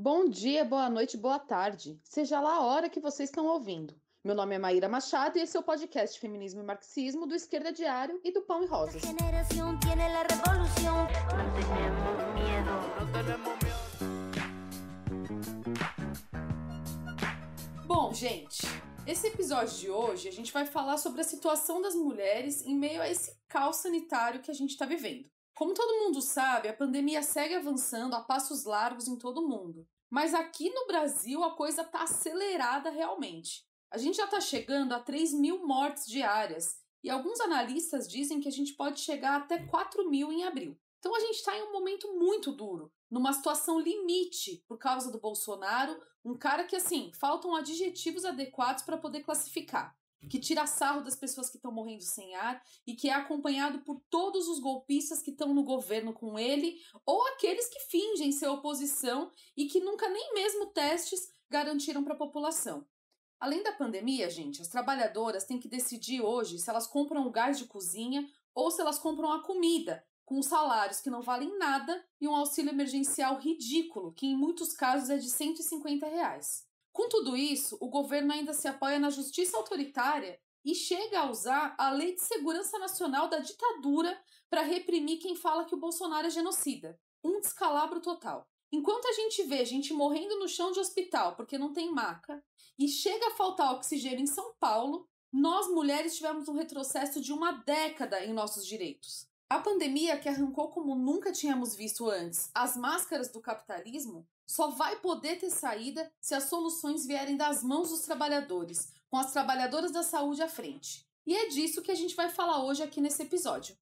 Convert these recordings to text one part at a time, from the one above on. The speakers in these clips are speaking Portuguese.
Bom dia, boa noite, boa tarde. Seja lá a hora que vocês estão ouvindo. Meu nome é Maíra Machado e esse é o podcast Feminismo e Marxismo do Esquerda Diário e do Pão e Rosas. Bom, gente, esse episódio de hoje a gente vai falar sobre a situação das mulheres em meio a esse caos sanitário que a gente está vivendo. Como todo mundo sabe, a pandemia segue avançando a passos largos em todo o mundo. Mas aqui no Brasil a coisa está acelerada realmente. A gente já está chegando a 3 mil mortes diárias e alguns analistas dizem que a gente pode chegar até 4 mil em abril. Então a gente está em um momento muito duro, numa situação limite por causa do Bolsonaro, um cara que assim faltam adjetivos adequados para poder classificar que tira sarro das pessoas que estão morrendo sem ar e que é acompanhado por todos os golpistas que estão no governo com ele ou aqueles que fingem ser oposição e que nunca nem mesmo testes garantiram para a população. Além da pandemia, gente, as trabalhadoras têm que decidir hoje se elas compram o gás de cozinha ou se elas compram a comida, com salários que não valem nada e um auxílio emergencial ridículo, que em muitos casos é de 150 reais. Com tudo isso, o governo ainda se apoia na justiça autoritária e chega a usar a Lei de Segurança Nacional da ditadura para reprimir quem fala que o Bolsonaro é genocida. Um descalabro total. Enquanto a gente vê gente morrendo no chão de hospital porque não tem maca e chega a faltar oxigênio em São Paulo, nós mulheres tivemos um retrocesso de uma década em nossos direitos. A pandemia, que arrancou como nunca tínhamos visto antes as máscaras do capitalismo, só vai poder ter saída se as soluções vierem das mãos dos trabalhadores, com as trabalhadoras da saúde à frente. E é disso que a gente vai falar hoje aqui nesse episódio.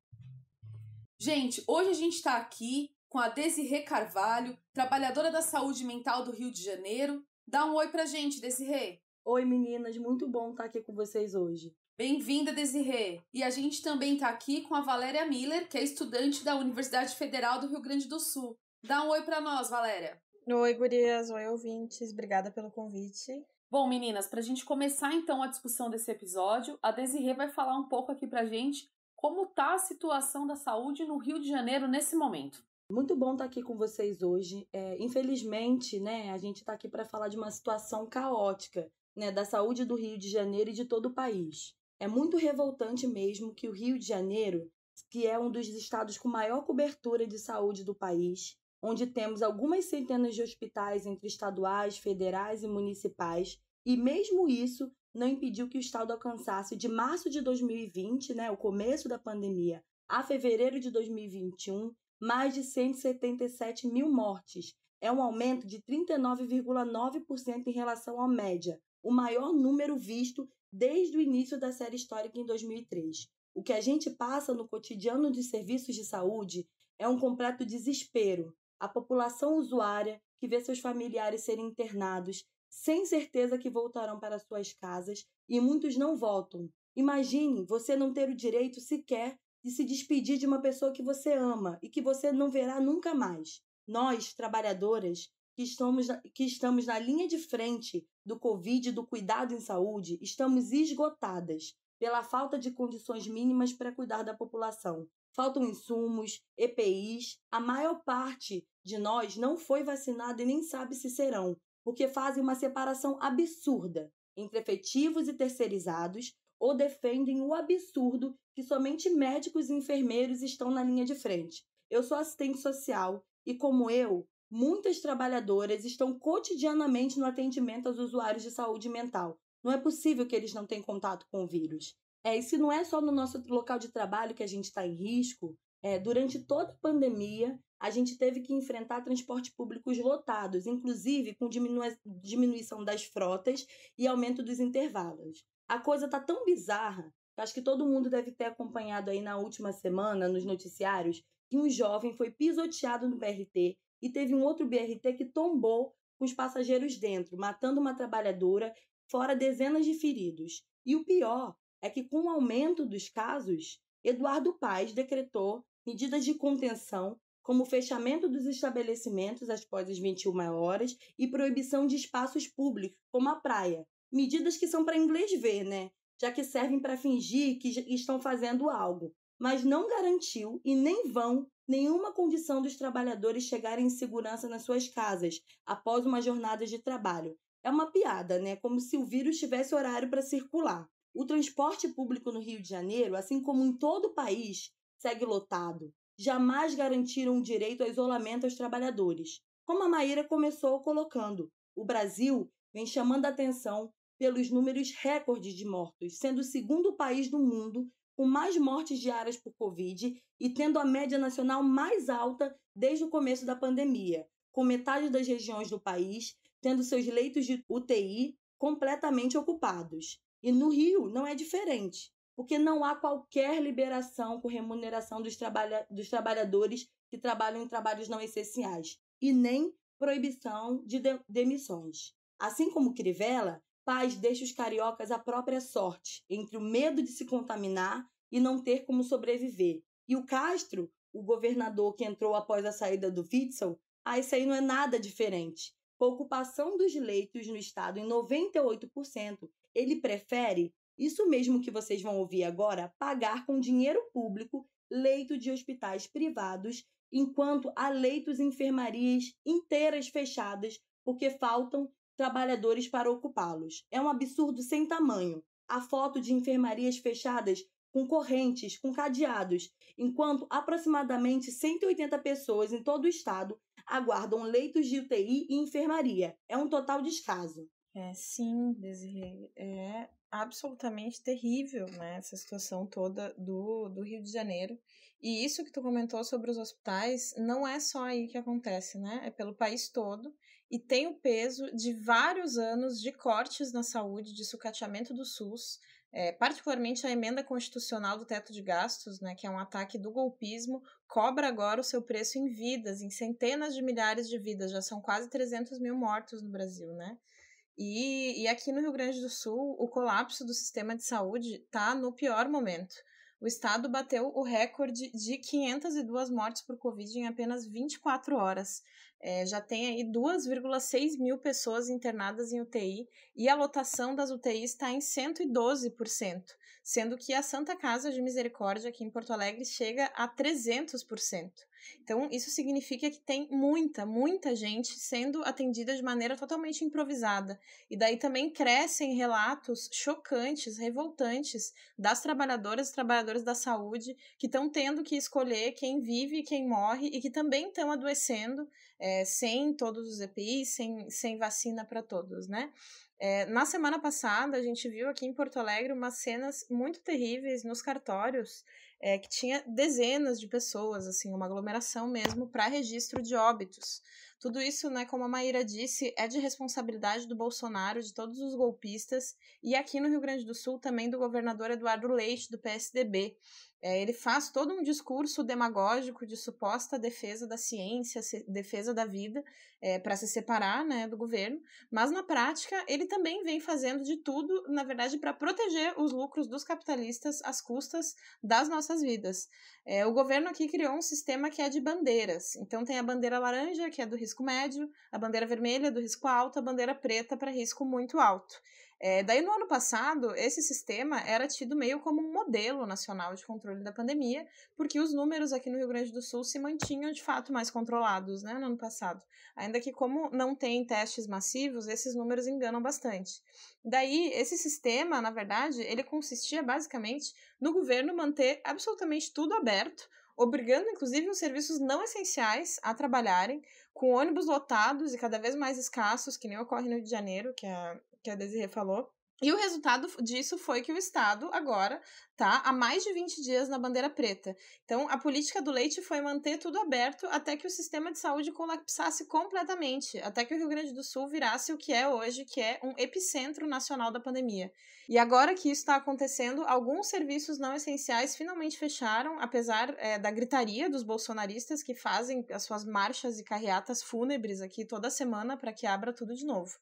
Gente, hoje a gente está aqui com a Desirê Carvalho, trabalhadora da saúde mental do Rio de Janeiro. Dá um oi pra gente, Desirê. Oi, meninas, muito bom estar tá aqui com vocês hoje. Bem-vinda, Desirê! E a gente também está aqui com a Valéria Miller, que é estudante da Universidade Federal do Rio Grande do Sul. Dá um oi para nós, Valéria. Oi, gurias. Oi, ouvintes. Obrigada pelo convite. Bom, meninas, para a gente começar então a discussão desse episódio, a Desirê vai falar um pouco aqui para a gente como tá a situação da saúde no Rio de Janeiro nesse momento. Muito bom estar tá aqui com vocês hoje. É, infelizmente, né, a gente está aqui para falar de uma situação caótica né, da saúde do Rio de Janeiro e de todo o país. É muito revoltante mesmo que o Rio de Janeiro, que é um dos estados com maior cobertura de saúde do país, onde temos algumas centenas de hospitais entre estaduais, federais e municipais, e mesmo isso não impediu que o estado alcançasse de março de 2020, né, o começo da pandemia, a fevereiro de 2021, mais de 177 mil mortes. É um aumento de 39,9% em relação à média, o maior número visto desde o início da série histórica em 2003. O que a gente passa no cotidiano dos serviços de saúde é um completo desespero, a população usuária que vê seus familiares serem internados sem certeza que voltarão para suas casas e muitos não voltam. Imagine você não ter o direito sequer de se despedir de uma pessoa que você ama e que você não verá nunca mais. Nós, trabalhadoras, que estamos na, que estamos na linha de frente do Covid e do cuidado em saúde, estamos esgotadas pela falta de condições mínimas para cuidar da população faltam insumos, EPIs. A maior parte de nós não foi vacinada e nem sabe se serão, porque fazem uma separação absurda entre efetivos e terceirizados ou defendem o absurdo que somente médicos e enfermeiros estão na linha de frente. Eu sou assistente social e, como eu, muitas trabalhadoras estão cotidianamente no atendimento aos usuários de saúde mental. Não é possível que eles não tenham contato com o vírus. É, e se não é só no nosso local de trabalho que a gente está em risco, é, durante toda a pandemia, a gente teve que enfrentar transporte públicos lotados, inclusive com diminu diminuição das frotas e aumento dos intervalos. A coisa está tão bizarra, que acho que todo mundo deve ter acompanhado aí na última semana, nos noticiários, que um jovem foi pisoteado no BRT e teve um outro BRT que tombou com os passageiros dentro, matando uma trabalhadora, fora dezenas de feridos. E o pior é que, com o aumento dos casos, Eduardo Paes decretou medidas de contenção, como fechamento dos estabelecimentos após as 21 horas e proibição de espaços públicos, como a praia. Medidas que são para inglês ver, né? Já que servem para fingir que estão fazendo algo, mas não garantiu e nem vão nenhuma condição dos trabalhadores chegarem em segurança nas suas casas após uma jornada de trabalho. É uma piada, né? Como se o vírus tivesse horário para circular. O transporte público no Rio de Janeiro, assim como em todo o país, segue lotado. Jamais garantiram o direito ao isolamento aos trabalhadores. Como a Maíra começou colocando, o Brasil vem chamando a atenção pelos números recordes de mortos, sendo o segundo país do mundo com mais mortes diárias por Covid e tendo a média nacional mais alta desde o começo da pandemia, com metade das regiões do país tendo seus leitos de UTI completamente ocupados. E no Rio não é diferente, porque não há qualquer liberação com remuneração dos, trabalha dos trabalhadores que trabalham em trabalhos não essenciais, e nem proibição de, de demissões. Assim como Crivella, Paz deixa os cariocas à própria sorte, entre o medo de se contaminar e não ter como sobreviver. E o Castro, o governador que entrou após a saída do Witzel, ah, isso aí não é nada diferente. Com a ocupação dos leitos no estado em 98% ele prefere, isso mesmo que vocês vão ouvir agora, pagar com dinheiro público leito de hospitais privados, enquanto há leitos e enfermarias inteiras fechadas porque faltam trabalhadores para ocupá-los. É um absurdo sem tamanho. A foto de enfermarias fechadas com correntes, com cadeados, enquanto aproximadamente 180 pessoas em todo o estado aguardam leitos de UTI e enfermaria. É um total descaso. É, sim, é absolutamente terrível né, essa situação toda do, do Rio de Janeiro. E isso que tu comentou sobre os hospitais não é só aí que acontece, né? É pelo país todo e tem o peso de vários anos de cortes na saúde, de sucateamento do SUS, é, particularmente a emenda constitucional do teto de gastos, né, que é um ataque do golpismo, cobra agora o seu preço em vidas, em centenas de milhares de vidas, já são quase 300 mil mortos no Brasil, né? E, e aqui no Rio Grande do Sul, o colapso do sistema de saúde está no pior momento. O estado bateu o recorde de 502 mortes por Covid em apenas 24 horas. É, já tem aí 2,6 mil pessoas internadas em UTI e a lotação das UTIs está em 112%, sendo que a Santa Casa de Misericórdia aqui em Porto Alegre chega a 300%. Então, isso significa que tem muita, muita gente sendo atendida de maneira totalmente improvisada. E daí também crescem relatos chocantes, revoltantes das trabalhadoras e trabalhadores da saúde que estão tendo que escolher quem vive e quem morre e que também estão adoecendo é, sem todos os EPIs, sem, sem vacina para todos, né? É, na semana passada, a gente viu aqui em Porto Alegre umas cenas muito terríveis nos cartórios, é, que tinha dezenas de pessoas, assim, uma aglomeração mesmo para registro de óbitos. Tudo isso, né, como a Maíra disse, é de responsabilidade do Bolsonaro, de todos os golpistas, e aqui no Rio Grande do Sul também do governador Eduardo Leite, do PSDB, é, ele faz todo um discurso demagógico de suposta defesa da ciência, se, defesa da vida, é, para se separar né, do governo, mas na prática ele também vem fazendo de tudo, na verdade, para proteger os lucros dos capitalistas às custas das nossas vidas. É, o governo aqui criou um sistema que é de bandeiras, então tem a bandeira laranja, que é do risco médio, a bandeira vermelha, do risco alto, a bandeira preta, para risco muito alto. É, daí, no ano passado, esse sistema era tido meio como um modelo nacional de controle da pandemia, porque os números aqui no Rio Grande do Sul se mantinham de fato mais controlados né, no ano passado. Ainda que, como não tem testes massivos, esses números enganam bastante. Daí, esse sistema, na verdade, ele consistia basicamente no governo manter absolutamente tudo aberto, obrigando inclusive os serviços não essenciais a trabalharem, com ônibus lotados e cada vez mais escassos, que nem ocorre no Rio de Janeiro, que é que a Desirê falou. E o resultado disso foi que o Estado agora tá há mais de 20 dias na bandeira preta. Então, a política do leite foi manter tudo aberto até que o sistema de saúde colapsasse completamente, até que o Rio Grande do Sul virasse o que é hoje, que é um epicentro nacional da pandemia. E agora que isso está acontecendo, alguns serviços não essenciais finalmente fecharam, apesar é, da gritaria dos bolsonaristas que fazem as suas marchas e carreatas fúnebres aqui toda semana para que abra tudo de novo.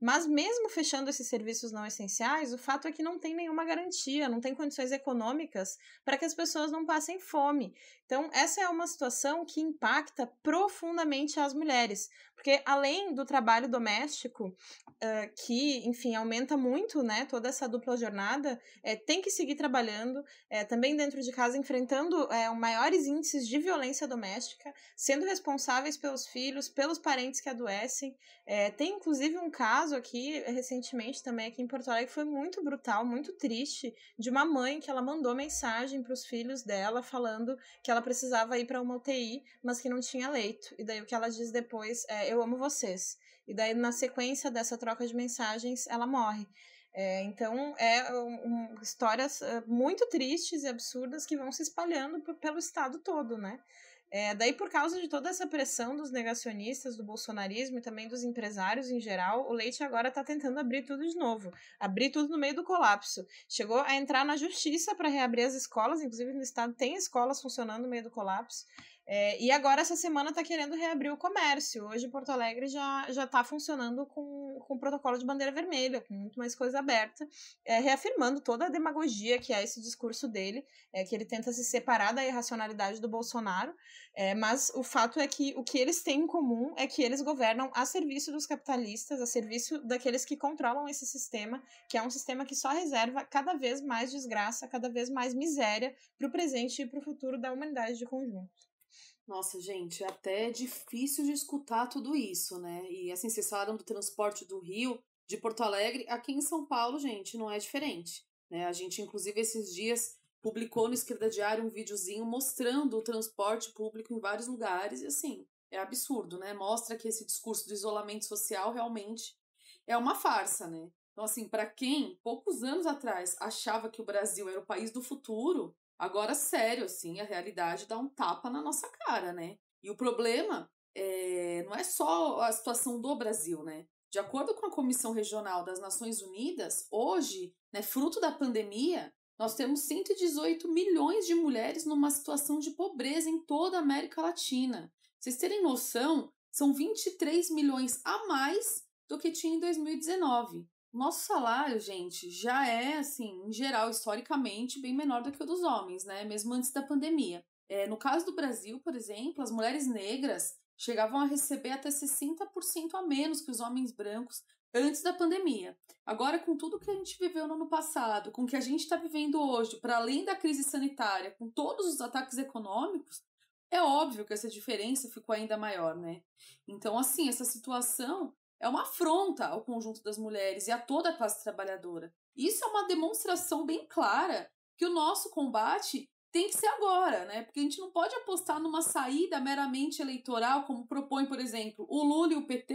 Mas mesmo fechando esses serviços não essenciais, o fato é que não tem nenhuma garantia, não tem condições econômicas para que as pessoas não passem fome. Então, essa é uma situação que impacta profundamente as mulheres, porque além do trabalho doméstico, uh, que, enfim, aumenta muito, né, toda essa dupla jornada, é, tem que seguir trabalhando, é, também dentro de casa, enfrentando é, maiores índices de violência doméstica, sendo responsáveis pelos filhos, pelos parentes que adoecem. É, tem, inclusive, um caso aqui, recentemente também, aqui em Porto Alegre, que foi muito brutal, muito triste, de uma mãe que ela mandou mensagem para os filhos dela, falando que ela precisava ir para uma UTI, mas que não tinha leito. E daí o que ela diz depois é eu amo vocês. E daí, na sequência dessa troca de mensagens, ela morre. É, então, é um, histórias ah, muito tristes e absurdas que vão se espalhando pelo estado todo, né? É, daí, por causa de toda essa pressão dos negacionistas, do bolsonarismo e também dos empresários em geral, o Leite agora está tentando abrir tudo de novo, abrir tudo no meio do colapso. Chegou a entrar na justiça para reabrir as escolas, inclusive no estado tem escolas funcionando no meio do colapso. É, e agora, essa semana, está querendo reabrir o comércio. Hoje, Porto Alegre já já está funcionando com, com o protocolo de bandeira vermelha, com muito mais coisa aberta, é, reafirmando toda a demagogia que é esse discurso dele, é, que ele tenta se separar da irracionalidade do Bolsonaro. É, mas o fato é que o que eles têm em comum é que eles governam a serviço dos capitalistas, a serviço daqueles que controlam esse sistema, que é um sistema que só reserva cada vez mais desgraça, cada vez mais miséria para o presente e para o futuro da humanidade de conjunto. Nossa, gente, é até difícil de escutar tudo isso, né? E assim, vocês falaram do transporte do Rio, de Porto Alegre, aqui em São Paulo, gente, não é diferente. Né? A gente, inclusive, esses dias publicou no Esquerda Diário um videozinho mostrando o transporte público em vários lugares, e assim, é absurdo, né? Mostra que esse discurso do isolamento social realmente é uma farsa, né? Então, assim, para quem poucos anos atrás achava que o Brasil era o país do futuro, Agora, sério, assim, a realidade dá um tapa na nossa cara, né? E o problema é, não é só a situação do Brasil, né? De acordo com a Comissão Regional das Nações Unidas, hoje, né, fruto da pandemia, nós temos 118 milhões de mulheres numa situação de pobreza em toda a América Latina. Pra vocês terem noção, são 23 milhões a mais do que tinha em 2019. Nosso salário, gente, já é, assim, em geral, historicamente, bem menor do que o dos homens, né? Mesmo antes da pandemia. É, no caso do Brasil, por exemplo, as mulheres negras chegavam a receber até 60% a menos que os homens brancos antes da pandemia. Agora, com tudo que a gente viveu no ano passado, com o que a gente está vivendo hoje, para além da crise sanitária, com todos os ataques econômicos, é óbvio que essa diferença ficou ainda maior, né? Então, assim, essa situação é uma afronta ao conjunto das mulheres e a toda a classe trabalhadora. Isso é uma demonstração bem clara que o nosso combate tem que ser agora, né? Porque a gente não pode apostar numa saída meramente eleitoral, como propõe, por exemplo, o Lula e o PT,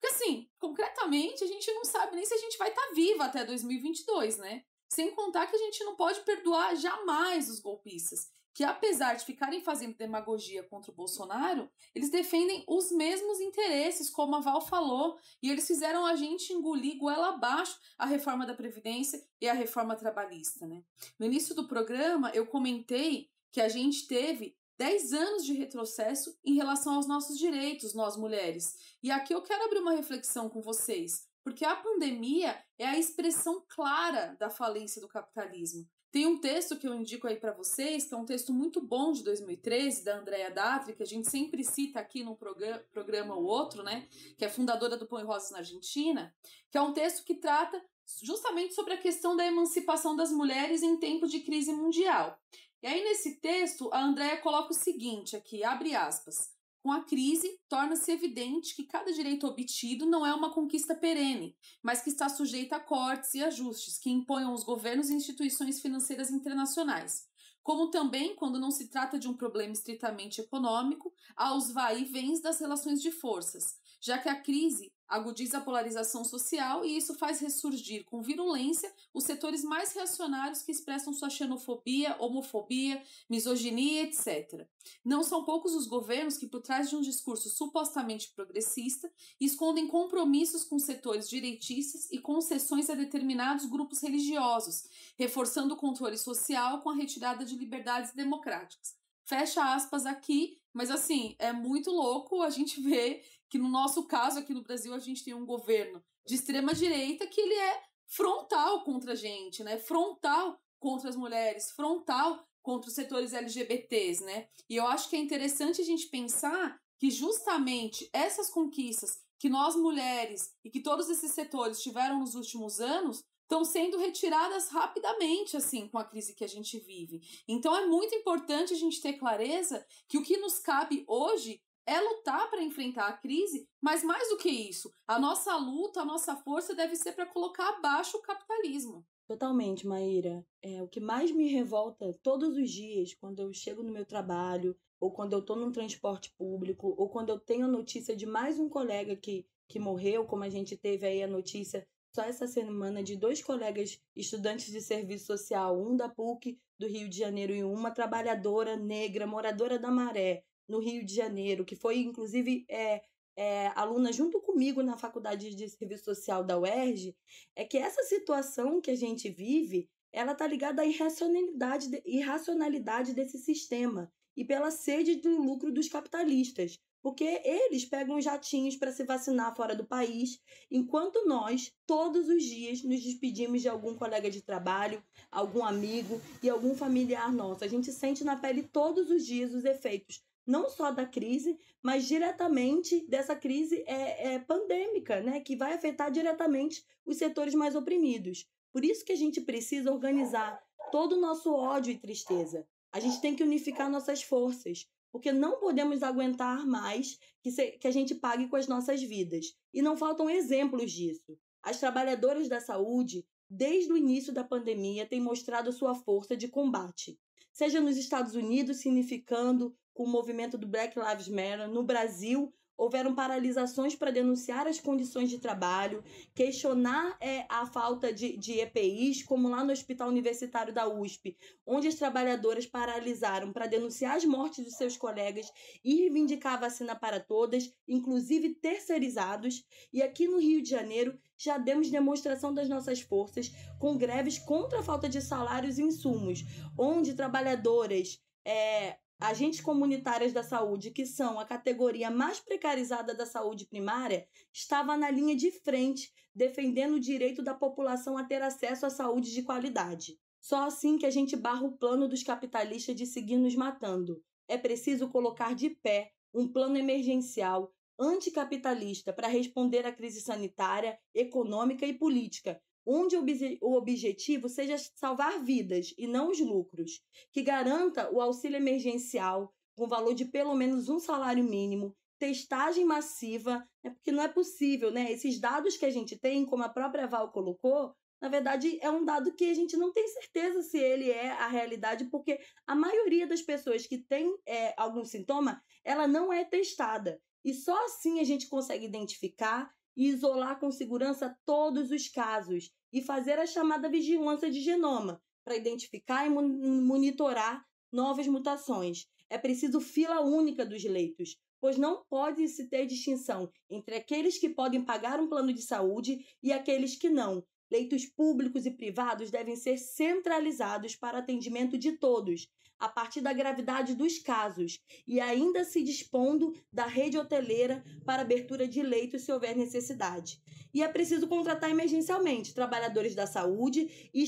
porque assim, concretamente, a gente não sabe nem se a gente vai estar tá viva até 2022, né? Sem contar que a gente não pode perdoar jamais os golpistas que, apesar de ficarem fazendo demagogia contra o Bolsonaro, eles defendem os mesmos interesses, como a Val falou, e eles fizeram a gente engolir goela abaixo a reforma da Previdência e a reforma trabalhista. Né? No início do programa, eu comentei que a gente teve 10 anos de retrocesso em relação aos nossos direitos, nós mulheres. E aqui eu quero abrir uma reflexão com vocês, porque a pandemia é a expressão clara da falência do capitalismo. Tem um texto que eu indico aí para vocês, que é um texto muito bom de 2013, da Andrea Davi, que a gente sempre cita aqui num programa, programa ou outro, né? Que é fundadora do Pão e Rosas na Argentina, que é um texto que trata justamente sobre a questão da emancipação das mulheres em tempo de crise mundial. E aí, nesse texto, a Andrea coloca o seguinte aqui, abre aspas. Com a crise, torna-se evidente que cada direito obtido não é uma conquista perene, mas que está sujeita a cortes e ajustes que imponham os governos e instituições financeiras internacionais, como também, quando não se trata de um problema estritamente econômico, aos vai e vens das relações de forças, já que a crise agudiza a polarização social e isso faz ressurgir com virulência os setores mais reacionários que expressam sua xenofobia, homofobia, misoginia, etc. Não são poucos os governos que, por trás de um discurso supostamente progressista, escondem compromissos com setores direitistas e concessões a determinados grupos religiosos, reforçando o controle social com a retirada de liberdades democráticas fecha aspas aqui, mas assim, é muito louco a gente ver que no nosso caso aqui no Brasil a gente tem um governo de extrema direita que ele é frontal contra a gente, né? Frontal contra as mulheres, frontal contra os setores LGBTs, né? E eu acho que é interessante a gente pensar que justamente essas conquistas que nós mulheres e que todos esses setores tiveram nos últimos anos estão sendo retiradas rapidamente, assim, com a crise que a gente vive. Então é muito importante a gente ter clareza que o que nos cabe hoje é lutar para enfrentar a crise, mas mais do que isso, a nossa luta, a nossa força deve ser para colocar abaixo o capitalismo. Totalmente, Maíra. É, o que mais me revolta todos os dias, quando eu chego no meu trabalho, ou quando eu estou num transporte público, ou quando eu tenho a notícia de mais um colega que, que morreu, como a gente teve aí a notícia só essa semana de dois colegas estudantes de serviço social, um da PUC do Rio de Janeiro e uma trabalhadora negra, moradora da Maré, no Rio de Janeiro, que foi, inclusive, é, é, aluna junto comigo na Faculdade de Serviço Social da UERJ, é que essa situação que a gente vive, ela está ligada à irracionalidade, irracionalidade desse sistema e pela sede do lucro dos capitalistas, porque eles pegam jatinhos para se vacinar fora do país, enquanto nós, todos os dias, nos despedimos de algum colega de trabalho, algum amigo e algum familiar nosso. A gente sente na pele todos os dias os efeitos não só da crise, mas diretamente dessa crise é, é, pandêmica, né? que vai afetar diretamente os setores mais oprimidos. Por isso que a gente precisa organizar todo o nosso ódio e tristeza. A gente tem que unificar nossas forças, porque não podemos aguentar mais que, se, que a gente pague com as nossas vidas. E não faltam exemplos disso. As trabalhadoras da saúde, desde o início da pandemia, têm mostrado sua força de combate seja nos Estados Unidos significando com o movimento do Black Lives Matter no Brasil, houveram paralisações para denunciar as condições de trabalho, questionar é, a falta de, de EPIs, como lá no Hospital Universitário da USP, onde as trabalhadoras paralisaram para denunciar as mortes dos seus colegas e reivindicar a vacina para todas, inclusive terceirizados. E aqui no Rio de Janeiro já demos demonstração das nossas forças com greves contra a falta de salários e insumos, onde trabalhadoras é, Agentes comunitárias da saúde, que são a categoria mais precarizada da saúde primária, estava na linha de frente, defendendo o direito da população a ter acesso à saúde de qualidade. Só assim que a gente barra o plano dos capitalistas de seguir nos matando. É preciso colocar de pé um plano emergencial anticapitalista para responder à crise sanitária, econômica e política, onde o objetivo seja salvar vidas e não os lucros, que garanta o auxílio emergencial com valor de pelo menos um salário mínimo, testagem massiva, né, porque não é possível, né? Esses dados que a gente tem, como a própria Val colocou, na verdade é um dado que a gente não tem certeza se ele é a realidade, porque a maioria das pessoas que tem é, algum sintoma, ela não é testada. E só assim a gente consegue identificar e isolar com segurança todos os casos e fazer a chamada vigilância de genoma para identificar e monitorar novas mutações. É preciso fila única dos leitos, pois não pode se ter distinção entre aqueles que podem pagar um plano de saúde e aqueles que não, Leitos públicos e privados devem ser centralizados para atendimento de todos, a partir da gravidade dos casos, e ainda se dispondo da rede hoteleira para abertura de leitos se houver necessidade. E é preciso contratar emergencialmente trabalhadores da saúde e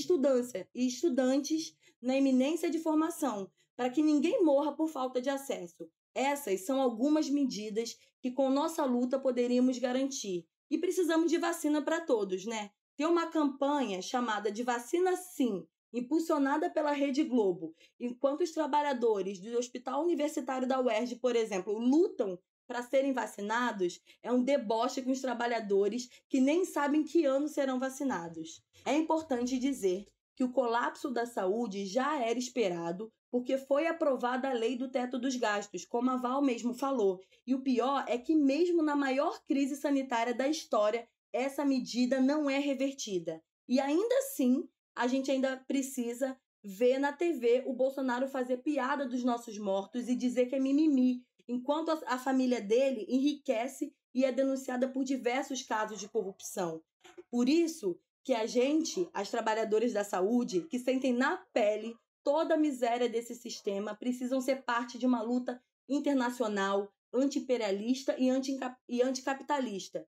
estudantes na iminência de formação, para que ninguém morra por falta de acesso. Essas são algumas medidas que, com nossa luta, poderíamos garantir. E precisamos de vacina para todos, né? Tem uma campanha chamada de Vacina Sim, impulsionada pela Rede Globo, enquanto os trabalhadores do Hospital Universitário da UERJ, por exemplo, lutam para serem vacinados, é um deboche com os trabalhadores que nem sabem que ano serão vacinados. É importante dizer que o colapso da saúde já era esperado, porque foi aprovada a lei do teto dos gastos, como a Val mesmo falou. E o pior é que, mesmo na maior crise sanitária da história, essa medida não é revertida. E ainda assim, a gente ainda precisa ver na TV o Bolsonaro fazer piada dos nossos mortos e dizer que é mimimi, enquanto a, família dele enriquece e é denunciada por diversos casos de corrupção. Por isso que a gente, as trabalhadoras da saúde, que sentem na pele toda a miséria desse sistema, precisam ser parte de uma luta internacional, anti-imperialista e, anti e anticapitalista,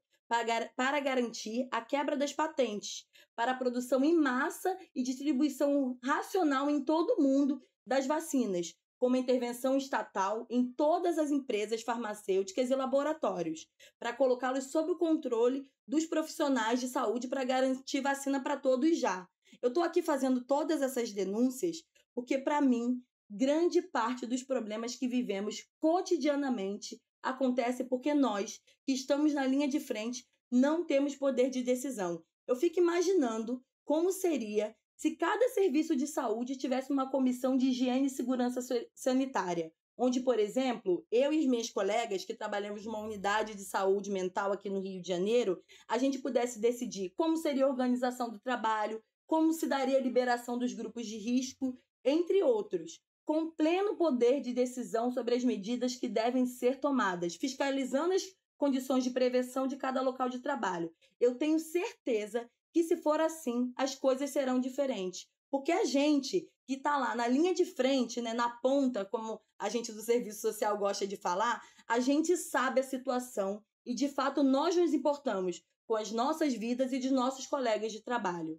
para garantir a quebra das patentes, para a produção em massa e distribuição racional em todo o mundo das vacinas, como intervenção estatal em todas as empresas farmacêuticas e laboratórios, para colocá-los sob o controle dos profissionais de saúde para garantir vacina para todos já. Eu estou aqui fazendo todas essas denúncias porque, para mim, grande parte dos problemas que vivemos cotidianamente acontece porque nós, que estamos na linha de frente, não temos poder de decisão. Eu fico imaginando como seria se cada serviço de saúde tivesse uma comissão de higiene e segurança sanitária, onde, por exemplo, eu e minhas colegas que trabalhamos numa unidade de saúde mental aqui no Rio de Janeiro, a gente pudesse decidir como seria a organização do trabalho, como se daria a liberação dos grupos de risco, entre outros com pleno poder de decisão sobre as medidas que devem ser tomadas, fiscalizando as condições de prevenção de cada local de trabalho. Eu tenho certeza que, se for assim, as coisas serão diferentes. Porque a gente que está lá na linha de frente, né, na ponta, como a gente do serviço social gosta de falar, a gente sabe a situação e, de fato, nós nos importamos com as nossas vidas e dos nossos colegas de trabalho.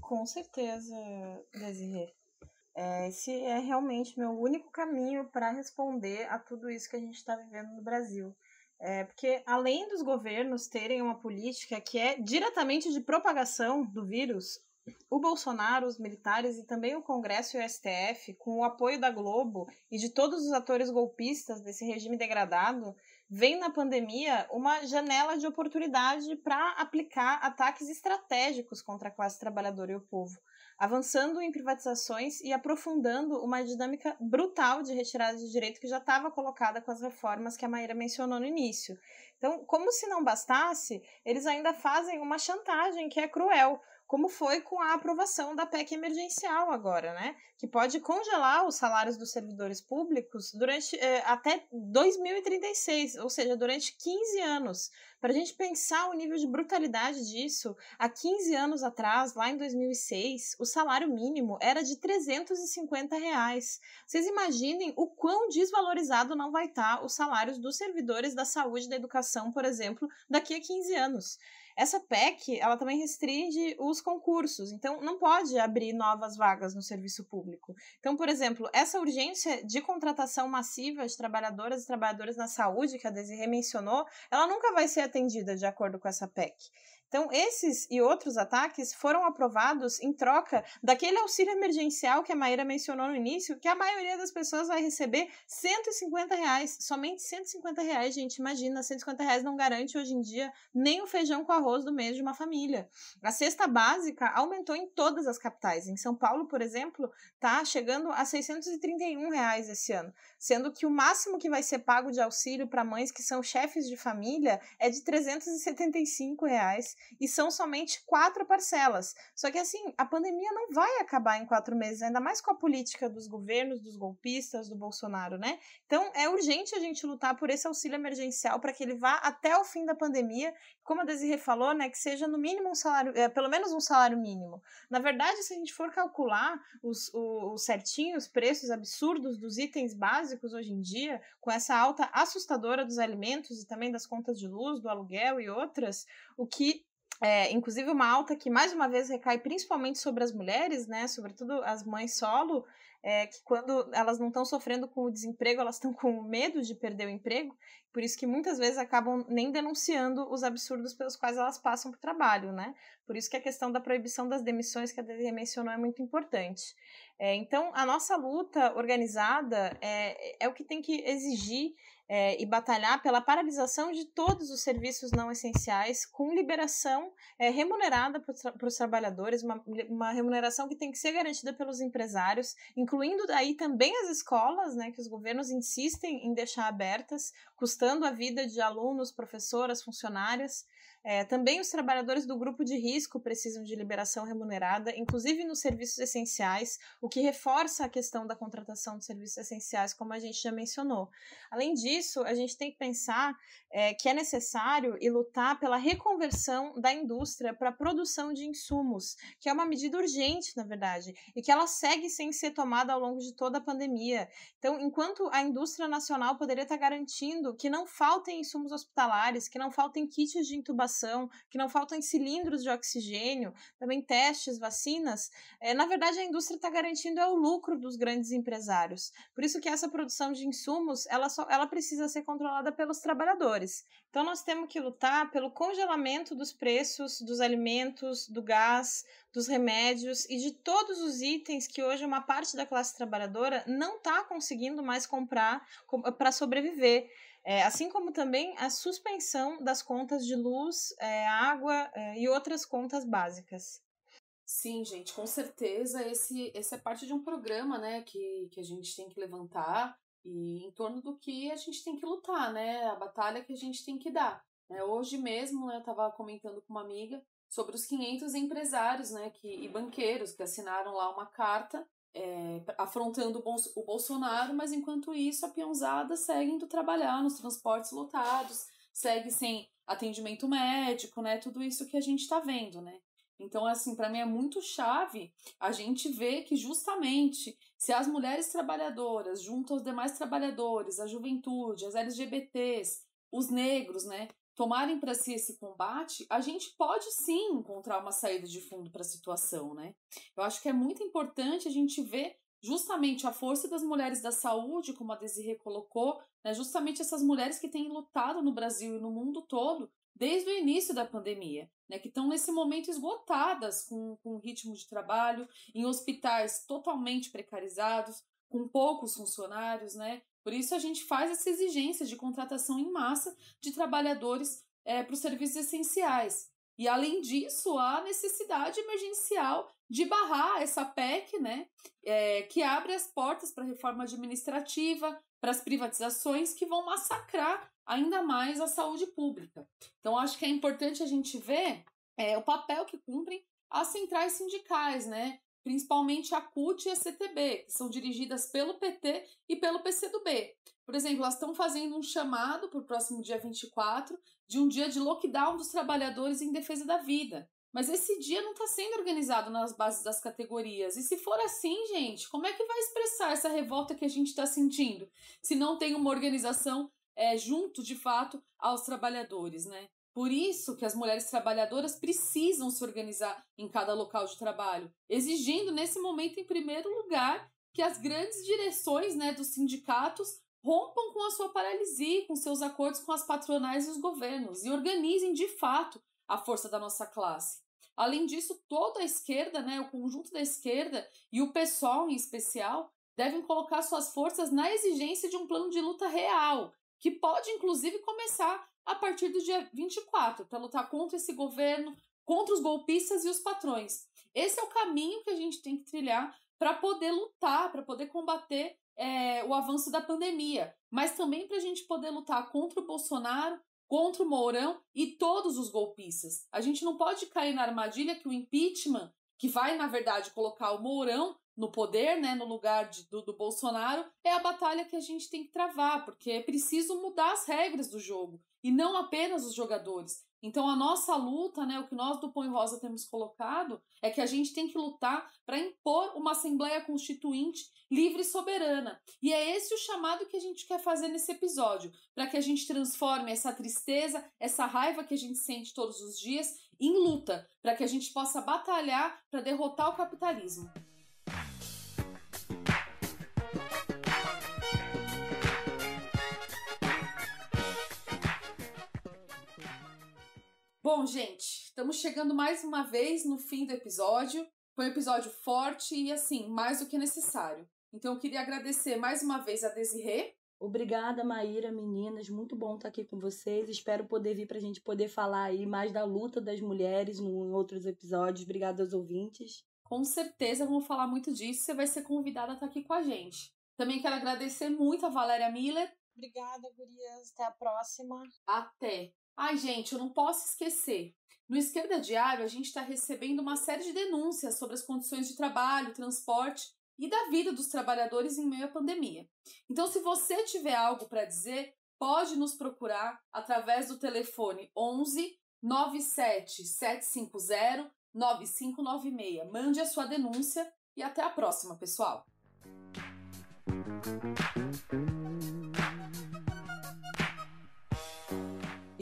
Com certeza, Desirê. É, esse é realmente meu único caminho para responder a tudo isso que a gente está vivendo no Brasil. É, porque além dos governos terem uma política que é diretamente de propagação do vírus, o Bolsonaro, os militares e também o Congresso e o STF, com o apoio da Globo e de todos os atores golpistas desse regime degradado, vem na pandemia uma janela de oportunidade para aplicar ataques estratégicos contra a classe trabalhadora e o povo avançando em privatizações e aprofundando uma dinâmica brutal de retirada de direito que já estava colocada com as reformas que a Maíra mencionou no início. Então, como se não bastasse, eles ainda fazem uma chantagem que é cruel, como foi com a aprovação da PEC emergencial agora, né? Que pode congelar os salários dos servidores públicos durante eh, até 2036, ou seja, durante 15 anos. Para a gente pensar o nível de brutalidade disso, há 15 anos atrás, lá em 2006, o salário mínimo era de 350 reais. Vocês imaginem o quão desvalorizado não vai estar tá os salários dos servidores da saúde e da educação, por exemplo, daqui a 15 anos. Essa PEC, ela também restringe os concursos, então não pode abrir novas vagas no serviço público. Então, por exemplo, essa urgência de contratação massiva de trabalhadoras e trabalhadores na saúde, que a Desirê mencionou, ela nunca vai ser atendida de acordo com essa PEC. Então, esses e outros ataques foram aprovados em troca daquele auxílio emergencial que a Maíra mencionou no início, que a maioria das pessoas vai receber 150 reais, somente 150 reais, gente, imagina, 150 reais não garante hoje em dia nem o feijão com arroz do mês de uma família. A cesta básica aumentou em todas as capitais, em São Paulo, por exemplo, tá chegando a 631 reais esse ano sendo que o máximo que vai ser pago de auxílio para mães que são chefes de família é de 375 reais e são somente quatro parcelas. Só que assim, a pandemia não vai acabar em quatro meses, ainda mais com a política dos governos, dos golpistas, do Bolsonaro, né? Então é urgente a gente lutar por esse auxílio emergencial para que ele vá até o fim da pandemia como a Desirê falou, né, que seja no mínimo um salário, é, pelo menos um salário mínimo. Na verdade, se a gente for calcular os, os certinhos preços absurdos dos itens básicos hoje em dia, com essa alta assustadora dos alimentos e também das contas de luz, do aluguel e outras, o que é, inclusive uma alta que mais uma vez recai principalmente sobre as mulheres, né? Sobretudo as mães solo, é, que quando elas não estão sofrendo com o desemprego, elas estão com medo de perder o emprego. Por isso que muitas vezes acabam nem denunciando os absurdos pelos quais elas passam para o trabalho, né? Por isso que a questão da proibição das demissões que a Dede mencionou é muito importante. É, então, a nossa luta organizada é, é o que tem que exigir é, e batalhar pela paralisação de todos os serviços não essenciais, com liberação é, remunerada para os trabalhadores, uma, uma, remuneração que tem que ser garantida pelos empresários, incluindo aí também as escolas, né, que os governos insistem em deixar abertas, custando a vida de alunos, professoras, funcionárias. É, também os trabalhadores do grupo de risco precisam de liberação remunerada, inclusive nos serviços essenciais, o que reforça a questão da contratação de serviços essenciais, como a gente já mencionou. Além disso, a gente tem que pensar é, que é necessário e lutar pela reconversão da indústria para a produção de insumos, que é uma medida urgente, na verdade, e que ela segue sem ser tomada ao longo de toda a pandemia. Então, enquanto a indústria nacional poderia estar garantindo que não faltem insumos hospitalares, que não faltem kits de intubação, que não faltam cilindros de oxigênio, também testes, vacinas, é, na verdade a indústria está garantindo é o lucro dos grandes empresários. Por isso que essa produção de insumos, ela, só, ela precisa ser controlada pelos trabalhadores. Então nós temos que lutar pelo congelamento dos preços dos alimentos, do gás, dos remédios e de todos os itens que hoje uma parte da classe trabalhadora não está conseguindo mais comprar para sobreviver. É, assim como também a suspensão das contas de luz, é, água é, e outras contas básicas. Sim, gente, com certeza esse, esse é parte de um programa né, que, que a gente tem que levantar e em torno do que a gente tem que lutar, né? A batalha que a gente tem que dar. Né. Hoje mesmo, né, eu estava comentando com uma amiga sobre os 500 empresários né, que, e banqueiros que assinaram lá uma carta é, afrontando o Bolsonaro, mas enquanto isso a peãozada segue indo trabalhar nos transportes lotados, segue sem atendimento médico, né? Tudo isso que a gente está vendo, né? Então, assim, para mim é muito chave a gente ver que justamente se as mulheres trabalhadoras, junto aos demais trabalhadores, a juventude, as LGBTs, os negros, né, tomarem para si esse combate, a gente pode sim encontrar uma saída de fundo para a situação, né? Eu acho que é muito importante a gente ver justamente a força das mulheres da saúde, como a Desirê colocou, né? justamente essas mulheres que têm lutado no Brasil e no mundo todo desde o início da pandemia, né, que estão nesse momento esgotadas com, com o ritmo de trabalho, em hospitais totalmente precarizados, com poucos funcionários, né, por isso a gente faz essa exigência de contratação em massa de trabalhadores é, para os serviços essenciais. E além disso, há necessidade emergencial de barrar essa PEC, né, é, que abre as portas para reforma administrativa, para as privatizações que vão massacrar ainda mais a saúde pública. Então, acho que é importante a gente ver é, o papel que cumprem as centrais sindicais, né? principalmente a CUT e a CTB, que são dirigidas pelo PT e pelo PCdoB. Por exemplo, elas estão fazendo um chamado para o próximo dia 24 de um dia de lockdown dos trabalhadores em defesa da vida. Mas esse dia não está sendo organizado nas bases das categorias. E se for assim, gente, como é que vai expressar essa revolta que a gente está sentindo? Se não tem uma organização é, junto, de fato, aos trabalhadores, né? Por isso que as mulheres trabalhadoras precisam se organizar em cada local de trabalho, exigindo nesse momento, em primeiro lugar, que as grandes direções né, dos sindicatos rompam com a sua paralisia, com seus acordos com as patronais e os governos e organizem de fato a força da nossa classe. Além disso, toda a esquerda, né, o conjunto da esquerda e o pessoal em especial, devem colocar suas forças na exigência de um plano de luta real, que pode inclusive começar a partir do dia 24 para lutar contra esse governo, contra os golpistas e os patrões. Esse é o caminho que a gente tem que trilhar para poder lutar, para poder combater é, o avanço da pandemia, mas também para a gente poder lutar contra o Bolsonaro, contra o Mourão e todos os golpistas. A gente não pode cair na armadilha que o impeachment, que vai, na verdade, colocar o Mourão no poder, né, no lugar de, do, do Bolsonaro, é a batalha que a gente tem que travar, porque é preciso mudar as regras do jogo e não apenas os jogadores. Então a nossa luta, né, o que nós do Põe Rosa temos colocado é que a gente tem que lutar para impor uma assembleia constituinte livre e soberana. E é esse o chamado que a gente quer fazer nesse episódio, para que a gente transforme essa tristeza, essa raiva que a gente sente todos os dias em luta, para que a gente possa batalhar para derrotar o capitalismo. Bom, gente, estamos chegando mais uma vez no fim do episódio. Foi um episódio forte e, assim, mais do que necessário. Então, eu queria agradecer mais uma vez a Desirê. Obrigada, Maíra, meninas. Muito bom estar aqui com vocês. Espero poder vir para a gente poder falar aí mais da luta das mulheres em outros episódios. Obrigada aos ouvintes. Com certeza vamos falar muito disso. Você vai ser convidada a estar aqui com a gente. Também quero agradecer muito a Valéria Miller. Obrigada, gurias. Até a próxima. Até. Ai, gente, eu não posso esquecer. No Esquerda Diário, a gente está recebendo uma série de denúncias sobre as condições de trabalho, transporte e da vida dos trabalhadores em meio à pandemia. Então, se você tiver algo para dizer, pode nos procurar através do telefone 11 97 750 9596. Mande a sua denúncia e até a próxima, pessoal!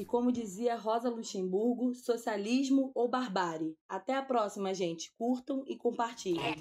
como dizia Rosa Luxemburgo, socialismo ou barbárie. Até a próxima, gente. Curtam e compartilhem.